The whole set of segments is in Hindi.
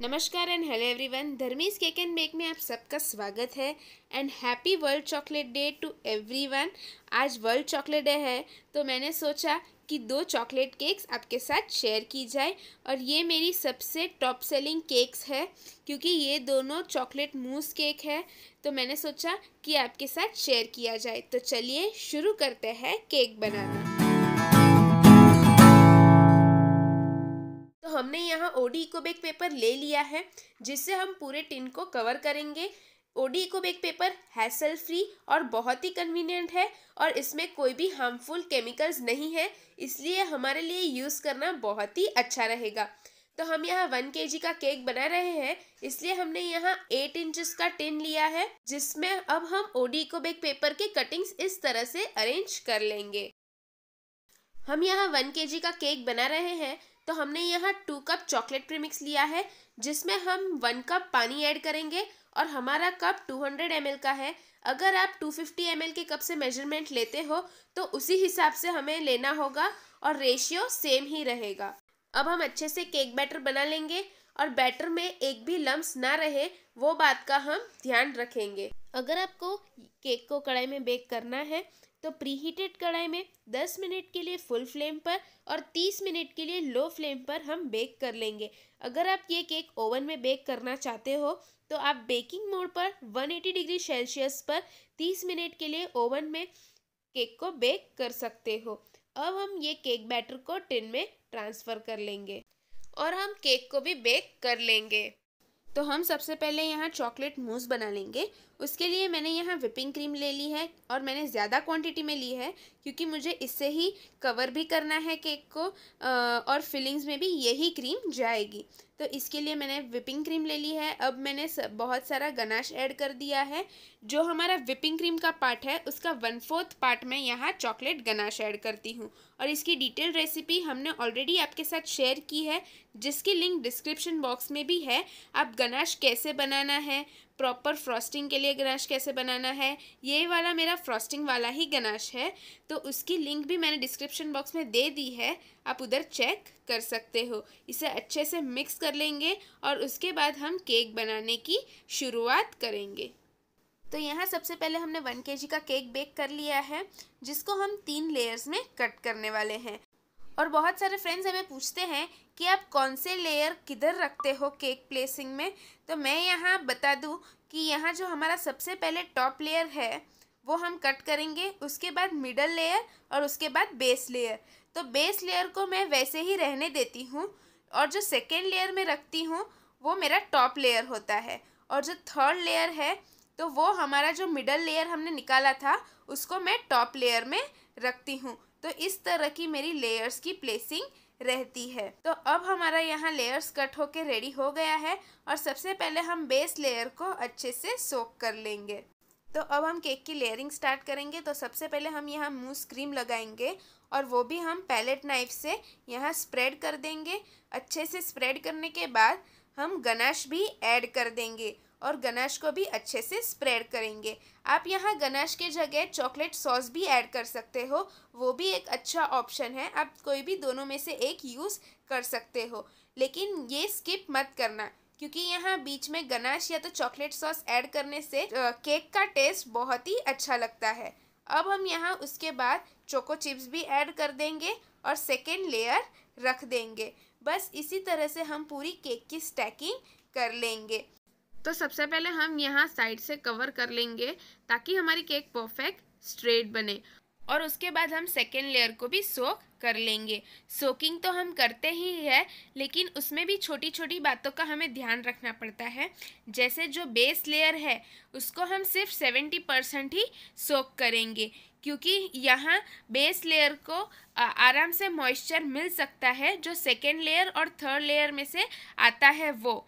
नमस्कार and hello everyone Dharmi's cake and bake में आप सबका स्वागत है and happy world chocolate day to everyone आज वर्ल्ड चॉकलेट डे है तो मैंने सोचा कि दो चॉकलेट केक्स आपके साथ शेयर की जाए और ये मेरी सबसे टॉप सेलिंग केक्स है क्योंकि ये दोनों चॉकलेट मूस केक है तो मैंने सोचा कि आपके साथ शेयर किया जाए तो चलिए शुरू करते हैं केक बनाना हमने यहाँ ओडी इको बैग पेपर ले लिया है जिससे हम पूरे टिन को कवर करेंगे OD eco bag paper hassle free और बहुत ही कन्वीनियंट है और इसमें कोई भी हार्मफुल केमिकल्स नहीं है इसलिए हमारे लिए यूज़ करना बहुत ही अच्छा रहेगा तो हम यहाँ वन के का केक बना रहे हैं इसलिए हमने यहाँ एट इंचज का टिन लिया है जिसमें अब हम ओडी इको बैग पेपर के कटिंग्स इस तरह से अरेंज कर लेंगे हम यहाँ वन के जी का केक बना रहे हैं तो हमने यहाँ टू कप चॉकलेट प्रीमिक्स लिया है जिसमें हम वन कप पानी ऐड करेंगे और हमारा कप 200 एम का है अगर आप 250 एम के कप से मेजरमेंट लेते हो तो उसी हिसाब से हमें लेना होगा और रेशियो सेम ही रहेगा अब हम अच्छे से केक बैटर बना लेंगे और बैटर में एक भी लम्ब ना रहे वो बात का हम ध्यान रखेंगे अगर आपको केक को कढ़ाई में बेक करना है तो प्रीहीटेड कढ़ाई में 10 मिनट के लिए फुल फ्लेम पर और 30 मिनट के लिए लो फ्लेम पर हम बेक कर लेंगे अगर आप ये केक ओवन में बेक करना चाहते हो तो आप बेकिंग मोड पर 180 डिग्री सेल्सियस पर 30 मिनट के लिए ओवन में केक को बेक कर सकते हो अब हम ये केक बैटर को टिन में ट्रांसफ़र कर लेंगे और हम केक को भी बेक कर लेंगे तो हम सबसे पहले यहाँ चॉकलेट मूस बना लेंगे उसके लिए मैंने यहाँ विपिंग क्रीम ले ली है और मैंने ज़्यादा क्वांटिटी में ली है क्योंकि मुझे इससे ही कवर भी करना है केक को और फिलिंग्स में भी यही क्रीम जाएगी तो इसके लिए मैंने विपिंग क्रीम ले ली है अब मैंने बहुत सारा गनाश ऐड कर दिया है जो हमारा विपिंग क्रीम का पार्ट है उसका वन फोर्थ पार्ट मैं यहाँ चॉकलेट गनाश ऐड करती हूँ और इसकी डिटेल रेसिपी हमने ऑलरेडी आपके साथ शेयर की है जिसकी लिंक डिस्क्रिप्शन बॉक्स में भी है आप गनाश कैसे बनाना है प्रॉपर फ्रॉस्टिंग के लिए गनाश कैसे बनाना है ये वाला मेरा फ्रॉस्टिंग वाला ही गनाश है तो उसकी लिंक भी मैंने डिस्क्रिप्शन बॉक्स में दे दी है आप उधर चेक कर सकते हो इसे अच्छे से मिक्स कर लेंगे और उसके बाद हम केक बनाने की शुरुआत करेंगे तो यहाँ सबसे पहले हमने वन के का केक बेक कर लिया है जिसको हम तीन लेयर्स में कट करने वाले हैं और बहुत सारे फ्रेंड्स हमें पूछते हैं कि आप कौन से लेयर किधर रखते हो केक प्लेसिंग में तो मैं यहाँ बता दूँ कि यहाँ जो हमारा सबसे पहले टॉप लेयर है वो हम कट करेंगे उसके बाद मिडल लेयर और उसके बाद बेस लेयर तो बेस लेयर को मैं वैसे ही रहने देती हूँ और जो सेकेंड लेयर में रखती हूँ वो मेरा टॉप लेयर होता है और जो थर्ड लेयर है तो वो हमारा जो मिडल लेयर हमने निकाला था उसको मैं टॉप लेयर में रखती हूँ तो इस तरह की मेरी लेयर्स की प्लेसिंग रहती है तो अब हमारा यहाँ लेयर्स कट होकर रेडी हो गया है और सबसे पहले हम बेस लेयर को अच्छे से सोक कर लेंगे तो अब हम केक की लेयरिंग स्टार्ट करेंगे तो सबसे पहले हम यहाँ मूस क्रीम लगाएंगे और वो भी हम पैलेट नाइफ से यहाँ स्प्रेड कर देंगे अच्छे से स्प्रेड करने के बाद हम गनाश भी ऐड कर देंगे और गनाश को भी अच्छे से स्प्रेड करेंगे आप यहाँ गनाश के जगह चॉकलेट सॉस भी ऐड कर सकते हो वो भी एक अच्छा ऑप्शन है आप कोई भी दोनों में से एक यूज़ कर सकते हो लेकिन ये स्किप मत करना क्योंकि यहाँ बीच में गनाश या तो चॉकलेट सॉस ऐड करने से केक का टेस्ट बहुत ही अच्छा लगता है अब हम यहाँ उसके बाद चोको चिप्स भी ऐड कर देंगे और सेकेंड लेयर रख देंगे बस इसी तरह से हम पूरी केक की स्टैकिंग कर लेंगे तो सबसे पहले हम यहाँ साइड से कवर कर लेंगे ताकि हमारी केक परफेक्ट स्ट्रेट बने और उसके बाद हम सेकेंड लेयर को भी सोक कर लेंगे सोकिंग तो हम करते ही है लेकिन उसमें भी छोटी छोटी बातों का हमें ध्यान रखना पड़ता है जैसे जो बेस लेयर है उसको हम सिर्फ सेवेंटी परसेंट ही सोक करेंगे क्योंकि यहाँ बेस लेयर को आराम से मॉइस्चर मिल सकता है जो सेकेंड लेयर और थर्ड लेयर में से आता है वो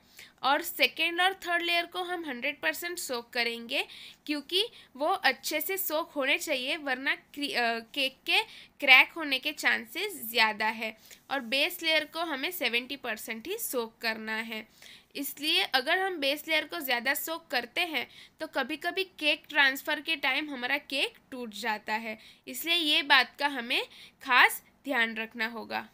और सेकेंड और थर्ड लेयर को हम हंड्रेड परसेंट सोख करेंगे क्योंकि वो अच्छे से सोख होने चाहिए वरना केक के क्रैक होने के चांसेस ज़्यादा है और बेस लेयर को हमें सेवेंटी परसेंट ही सोख करना है इसलिए अगर हम बेस लेयर को ज़्यादा सोक करते हैं तो कभी कभी केक ट्रांसफ़र के टाइम हमारा केक टूट जाता है इसलिए ये बात का हमें खास ध्यान रखना होगा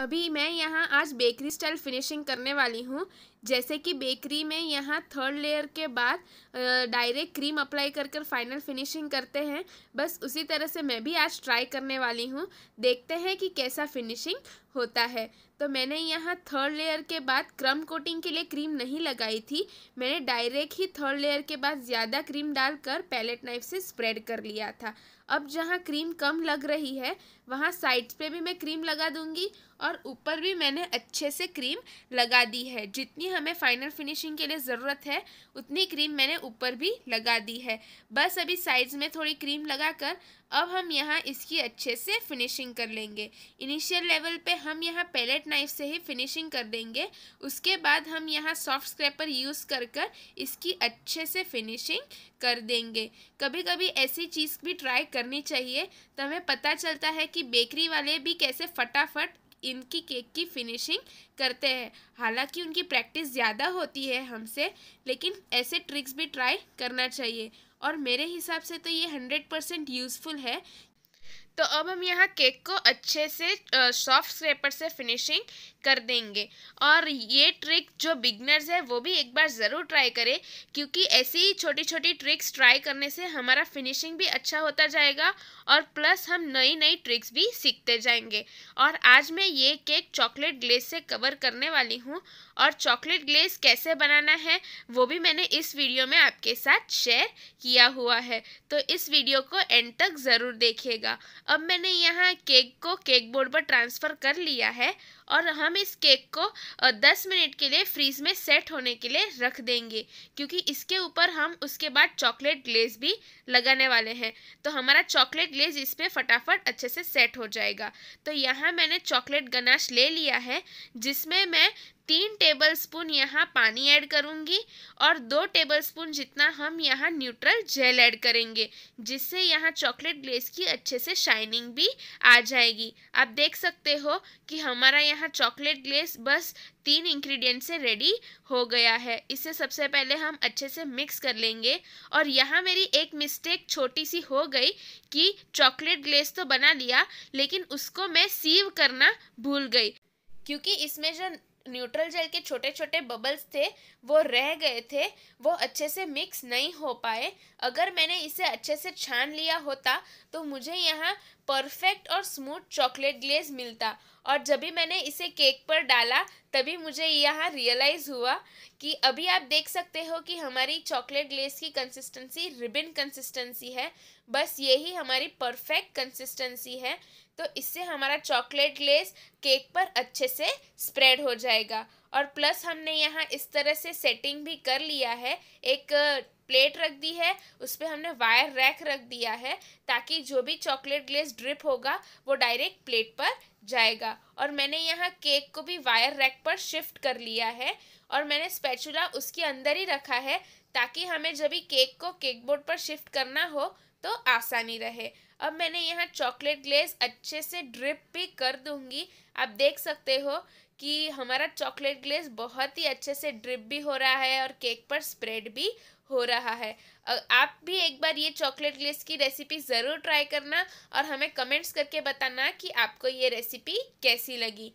अभी मैं यहाँ आज बेकरी स्टाइल फिनिशिंग करने वाली हूँ जैसे कि बेकरी में यहाँ थर्ड लेयर के बाद डायरेक्ट क्रीम अप्लाई कर कर फाइनल फिनिशिंग करते हैं बस उसी तरह से मैं भी आज ट्राई करने वाली हूँ देखते हैं कि कैसा फिनिशिंग होता है तो मैंने यहाँ थर्ड लेयर के बाद क्रम कोटिंग के लिए क्रीम नहीं लगाई थी मैंने डायरेक्ट ही थर्ड लेयर के बाद ज़्यादा क्रीम डालकर पैलेट नाइफ से स्प्रेड कर लिया था अब जहाँ क्रीम कम लग रही है वहाँ साइड्स पे भी मैं क्रीम लगा दूँगी और ऊपर भी मैंने अच्छे से क्रीम लगा दी है जितनी हमें फाइनल फिनिशिंग के लिए ज़रूरत है उतनी क्रीम मैंने ऊपर भी लगा दी है बस अभी साइड्स में थोड़ी क्रीम लगाकर अब हम यहाँ इसकी अच्छे से फिनिशिंग कर लेंगे इनिशियल लेवल पे हम यहाँ पैलेट नाइफ से ही फिनिशिंग कर देंगे उसके बाद हम यहाँ सॉफ्ट स्क्रैपर यूज़ कर कर इसकी अच्छे से फिनिशिंग कर देंगे कभी कभी ऐसी चीज़ भी ट्राई करनी चाहिए तो हमें पता चलता है कि बेकरी वाले भी कैसे फटाफट इनकी केक की फिनिशिंग करते हैं हालांकि उनकी प्रैक्टिस ज़्यादा होती है हमसे लेकिन ऐसे ट्रिक्स भी ट्राई करना चाहिए और मेरे हिसाब से तो ये हंड्रेड परसेंट यूज़फुल है तो अब हम यहाँ केक को अच्छे से सॉफ्ट स्क्रेपर से फिनिशिंग कर देंगे और ये ट्रिक जो बिगनर्स है वो भी एक बार ज़रूर ट्राई करें क्योंकि ऐसी छोटी छोटी ट्रिक्स ट्राई करने से हमारा फिनिशिंग भी अच्छा होता जाएगा और प्लस हम नई नई ट्रिक्स भी सीखते जाएंगे और आज मैं ये केक चॉकलेट ग्लेस से कवर करने वाली हूँ और चॉकलेट ग्लेस कैसे बनाना है वो भी मैंने इस वीडियो में आपके साथ शेयर किया हुआ है तो इस वीडियो को एंड तक ज़रूर देखिएगा अब मैंने यहाँ केक को केक बोर्ड पर ट्रांसफ़र कर लिया है और हम इस केक को 10 मिनट के लिए फ्रीज में सेट होने के लिए रख देंगे क्योंकि इसके ऊपर हम उसके बाद चॉकलेट ग्लेज भी लगाने वाले हैं तो हमारा चॉकलेट ग्लेज इस पर फटाफट अच्छे से सेट हो जाएगा तो यहाँ मैंने चॉकलेट गनाश ले लिया है जिसमें मैं तीन टेबलस्पून यहाँ पानी ऐड करूँगी और दो टेबलस्पून जितना हम यहाँ न्यूट्रल जेल ऐड करेंगे जिससे यहाँ चॉकलेट ग्लेस की अच्छे से शाइनिंग भी आ जाएगी आप देख सकते हो कि हमारा यहाँ चॉकलेट ग्लेस बस तीन इंग्रेडिएंट से रेडी हो गया है इसे सबसे पहले हम अच्छे से मिक्स कर लेंगे और यहाँ मेरी एक मिस्टेक छोटी सी हो गई कि चॉकलेट ग्लेस तो बना लिया लेकिन उसको मैं सीव करना भूल गई क्योंकि इसमें जो न्यूट्रल जेल के छोटे छोटे बबल्स थे वो रह गए थे वो अच्छे से मिक्स नहीं हो पाए अगर मैंने इसे अच्छे से छान लिया होता तो मुझे यहाँ परफेक्ट और स्मूथ चॉकलेट ग्लेज मिलता और जब भी मैंने इसे केक पर डाला तभी मुझे यहाँ रियलाइज़ हुआ कि अभी आप देख सकते हो कि हमारी चॉकलेट ग्लेस की कंसिस्टेंसी रिबिन कंसिस्टेंसी है बस यही हमारी परफेक्ट कंसिस्टेंसी है तो इससे हमारा चॉकलेट ग्लेस केक पर अच्छे से स्प्रेड हो जाएगा और प्लस हमने यहाँ इस तरह से सेटिंग भी कर लिया है एक प्लेट रख दी है उस पर हमने वायर रैक रख दिया है ताकि जो भी चॉकलेट ग्लेस ड्रिप होगा वो डायरेक्ट प्लेट पर जाएगा और मैंने यहाँ केक को भी वायर रैक पर शिफ्ट कर लिया है और मैंने स्पैचुला उसके अंदर ही रखा है ताकि हमें जब भी केक को केक बोर्ड पर शिफ्ट करना हो तो आसानी रहे अब मैंने यहाँ चॉकलेट ग्लेस अच्छे से ड्रिप भी कर दूंगी आप देख सकते हो कि हमारा चॉकलेट ग्लेस बहुत ही अच्छे से ड्रिप भी हो रहा है और केक पर स्प्रेड भी हो रहा है आप भी एक बार ये चॉकलेट ग्लेस की रेसिपी ज़रूर ट्राई करना और हमें कमेंट्स करके बताना कि आपको ये रेसिपी कैसी लगी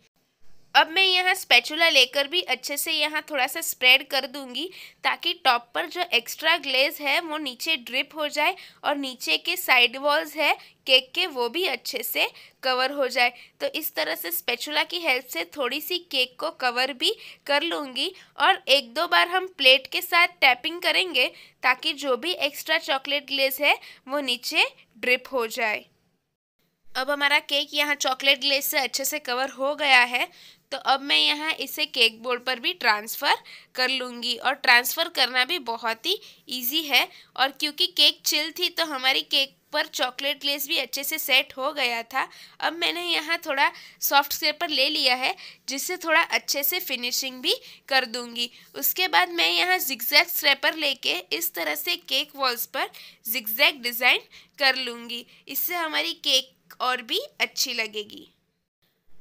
अब मैं यहाँ स्पैचुला लेकर भी अच्छे से यहाँ थोड़ा सा स्प्रेड कर दूंगी ताकि टॉप पर जो एक्स्ट्रा ग्लेज है वो नीचे ड्रिप हो जाए और नीचे के साइड वॉल्स है केक के वो भी अच्छे से कवर हो जाए तो इस तरह से स्पैचुला की हेल्प से थोड़ी सी केक को कवर भी कर लूँगी और एक दो बार हम प्लेट के साथ टैपिंग करेंगे ताकि जो भी एक्स्ट्रा चॉकलेट ग्लेज है वो नीचे ड्रिप हो जाए अब हमारा केक यहाँ चॉकलेट ग्लेज से अच्छे से कवर हो गया है तो अब मैं यहाँ इसे केक बोर्ड पर भी ट्रांसफ़र कर लूँगी और ट्रांसफ़र करना भी बहुत ही इजी है और क्योंकि केक चिल थी तो हमारी केक पर चॉकलेट लेस भी अच्छे से सेट हो गया था अब मैंने यहाँ थोड़ा सॉफ्ट पेपर ले लिया है जिससे थोड़ा अच्छे से फिनिशिंग भी कर दूँगी उसके बाद मैं यहाँ जिक्जैक स्ट्रेपर लेके इस तरह से केक वॉल्स पर जिक्जैक डिज़ाइन कर लूँगी इससे हमारी केक और भी अच्छी लगेगी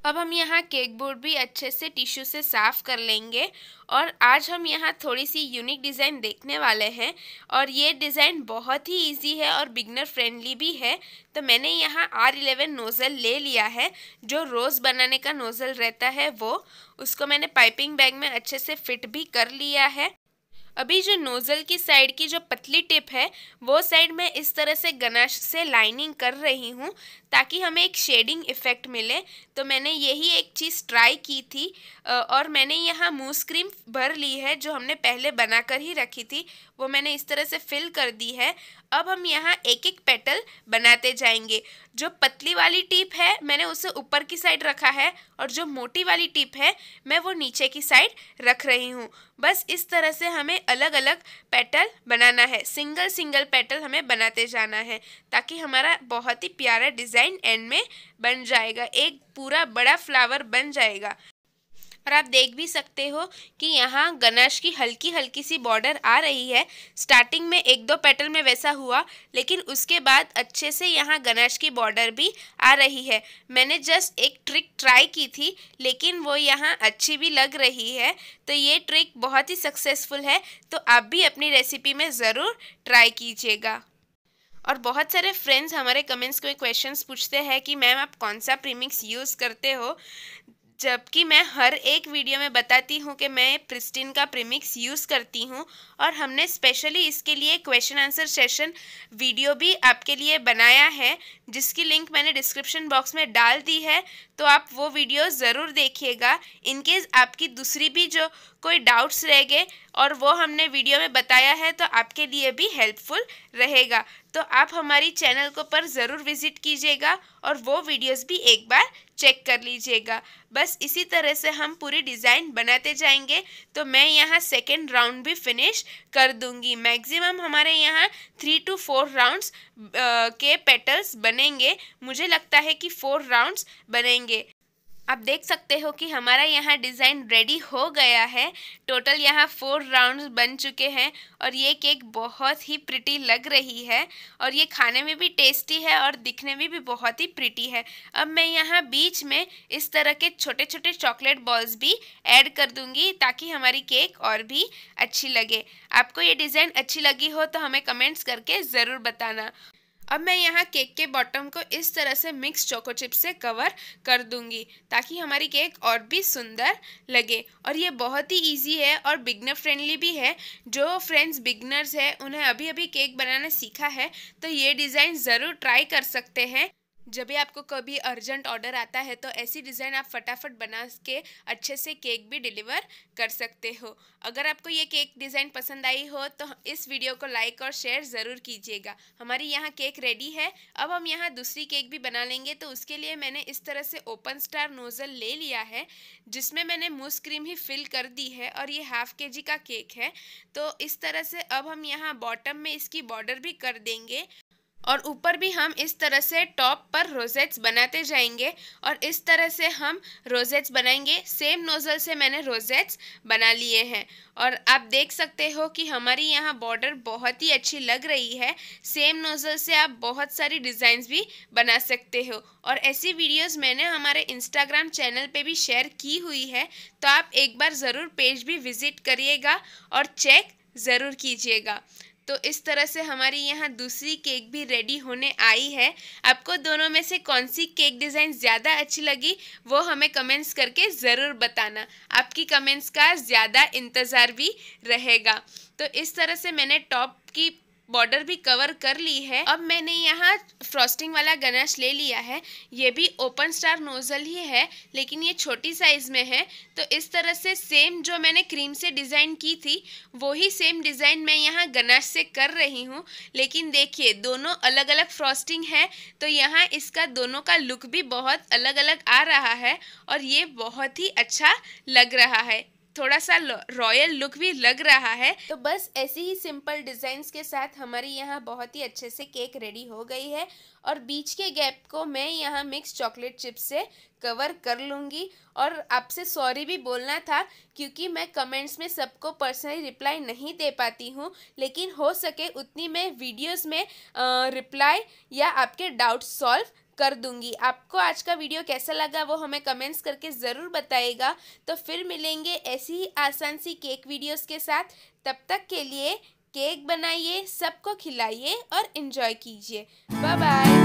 अब हम यहाँ केक बोर्ड भी अच्छे से टिश्यू से साफ़ कर लेंगे और आज हम यहाँ थोड़ी सी यूनिक डिज़ाइन देखने वाले हैं और ये डिज़ाइन बहुत ही इजी है और बिगनर फ्रेंडली भी है तो मैंने यहाँ आर इलेवन नोज़ल ले लिया है जो रोज़ बनाने का नोज़ल रहता है वो उसको मैंने पाइपिंग बैग में अच्छे से फिट भी कर लिया है अभी जो नोज़ल की साइड की जो पतली टिप है वो साइड मैं इस तरह से गनाश से लाइनिंग कर रही हूँ ताकि हमें एक शेडिंग इफ़ेक्ट मिले तो मैंने यही एक चीज़ ट्राई की थी और मैंने यहाँ मूस क्रीम भर ली है जो हमने पहले बना कर ही रखी थी वो मैंने इस तरह से फिल कर दी है अब हम यहाँ एक एक पेटल बनाते जाएंगे जो पतली वाली टिप है मैंने उसे ऊपर की साइड रखा है और जो मोटी वाली टिप है मैं वो नीचे की साइड रख रही हूँ बस इस तरह से हमें अलग अलग पेटल बनाना है सिंगल सिंगल पेटल हमें बनाते जाना है ताकि हमारा बहुत ही प्यारा डिज़ाइन डिज़ाइन एंड में बन जाएगा एक पूरा बड़ा फ्लावर बन जाएगा और आप देख भी सकते हो कि यहाँ गनाश की हल्की हल्की सी बॉर्डर आ रही है स्टार्टिंग में एक दो पेटल में वैसा हुआ लेकिन उसके बाद अच्छे से यहाँ गनाश की बॉर्डर भी आ रही है मैंने जस्ट एक ट्रिक ट्राई की थी लेकिन वो यहाँ अच्छी भी लग रही है तो ये ट्रिक बहुत ही सक्सेसफुल है तो आप भी अपनी रेसिपी में ज़रूर ट्राई कीजिएगा और बहुत सारे फ्रेंड्स हमारे कमेंट्स में क्वेश्चन पूछते हैं कि मैम आप कौन सा प्रीमिक्स यूज़ करते हो जबकि मैं हर एक वीडियो में बताती हूँ कि मैं प्रिस्टिन का प्रीमिक्स यूज़ करती हूँ और हमने स्पेशली इसके लिए क्वेश्चन आंसर सेशन वीडियो भी आपके लिए बनाया है जिसकी लिंक मैंने डिस्क्रिप्शन बॉक्स में डाल दी है तो आप वो वीडियो ज़रूर देखिएगा इनकेस आपकी दूसरी भी जो कोई डाउट्स रह गए और वो हमने वीडियो में बताया है तो आपके लिए भी हेल्पफुल रहेगा तो आप हमारी चैनल को पर ज़रूर विज़िट कीजिएगा और वो वीडियोस भी एक बार चेक कर लीजिएगा बस इसी तरह से हम पूरी डिज़ाइन बनाते जाएंगे तो मैं यहाँ सेकेंड राउंड भी फिनिश कर दूँगी मैक्सिमम हमारे यहाँ थ्री टू फोर राउंड्स के पेटल्स बनेंगे मुझे लगता है कि फोर राउंड्स बनेंगे आप देख सकते हो कि हमारा यहाँ डिज़ाइन रेडी हो गया है टोटल यहाँ फोर राउंड्स बन चुके हैं और ये केक बहुत ही प्रिटी लग रही है और ये खाने में भी टेस्टी है और दिखने में भी बहुत ही प्रिटी है अब मैं यहाँ बीच में इस तरह के छोटे छोटे चॉकलेट बॉल्स भी ऐड कर दूँगी ताकि हमारी केक और भी अच्छी लगे आपको ये डिज़ाइन अच्छी लगी हो तो हमें कमेंट्स करके ज़रूर बताना अब मैं यहाँ केक के बॉटम को इस तरह से मिक्स चोको चिप से कवर कर दूंगी ताकि हमारी केक और भी सुंदर लगे और ये बहुत ही इजी है और बिगनर फ्रेंडली भी है जो फ्रेंड्स बिगनर्स है उन्हें अभी अभी केक बनाना सीखा है तो ये डिज़ाइन ज़रूर ट्राई कर सकते हैं जब भी आपको कभी अर्जेंट ऑर्डर आता है तो ऐसी डिज़ाइन आप फटाफट बना के अच्छे से केक भी डिलीवर कर सकते हो अगर आपको ये केक डिज़ाइन पसंद आई हो तो इस वीडियो को लाइक और शेयर ज़रूर कीजिएगा हमारी यहाँ केक रेडी है अब हम यहाँ दूसरी केक भी बना लेंगे तो उसके लिए मैंने इस तरह से ओपन स्टार नोज़ल ले लिया है जिसमें मैंने मूस क्रीम ही फिल कर दी है और ये हाफ के जी का केक है तो इस तरह से अब हम यहाँ बॉटम में इसकी बॉर्डर भी कर देंगे और ऊपर भी हम इस तरह से टॉप पर रोजेट्स बनाते जाएंगे और इस तरह से हम रोजेट्स बनाएंगे सेम नोज़ल से मैंने रोजेट्स बना लिए हैं और आप देख सकते हो कि हमारी यहाँ बॉर्डर बहुत ही अच्छी लग रही है सेम नोज़ल से आप बहुत सारी डिज़ाइंस भी बना सकते हो और ऐसी वीडियोस मैंने हमारे इंस्टाग्राम चैनल पे भी शेयर की हुई है तो आप एक बार ज़रूर पेज भी विज़िट करिएगा और चेक ज़रूर कीजिएगा तो इस तरह से हमारी यहाँ दूसरी केक भी रेडी होने आई है आपको दोनों में से कौन सी केक डिज़ाइन ज़्यादा अच्छी लगी वो हमें कमेंट्स करके ज़रूर बताना आपकी कमेंट्स का ज़्यादा इंतज़ार भी रहेगा तो इस तरह से मैंने टॉप की बॉर्डर भी कवर कर ली है अब मैंने यहाँ फ्रॉस्टिंग वाला गनाश ले लिया है ये भी ओपन स्टार नोज़ल ही है लेकिन ये छोटी साइज़ में है तो इस तरह से सेम जो मैंने क्रीम से डिज़ाइन की थी वही सेम डिज़ाइन मैं यहाँ गनाश से कर रही हूँ लेकिन देखिए दोनों अलग अलग फ्रॉस्टिंग है तो यहाँ इसका दोनों का लुक भी बहुत अलग अलग आ रहा है और ये बहुत ही अच्छा लग रहा है थोड़ा सा रॉयल लुक भी लग रहा है तो बस ऐसी ही सिंपल डिज़ाइंस के साथ हमारे यहाँ बहुत ही अच्छे से केक रेडी हो गई है और बीच के गैप को मैं यहाँ मिक्स चॉकलेट चिप्स से कवर कर लूँगी और आपसे सॉरी भी बोलना था क्योंकि मैं कमेंट्स में सबको पर्सनली रिप्लाई नहीं दे पाती हूँ लेकिन हो सके उतनी मैं वीडियोस में रिप्लाई या आपके डाउट सॉल्व कर दूंगी आपको आज का वीडियो कैसा लगा वो हमें कमेंट्स करके ज़रूर बताएगा तो फिर मिलेंगे ऐसी ही आसान सी केक वीडियोस के साथ तब तक के लिए केक बनाइए सबको खिलाइए और इन्जॉय कीजिए बाय बाय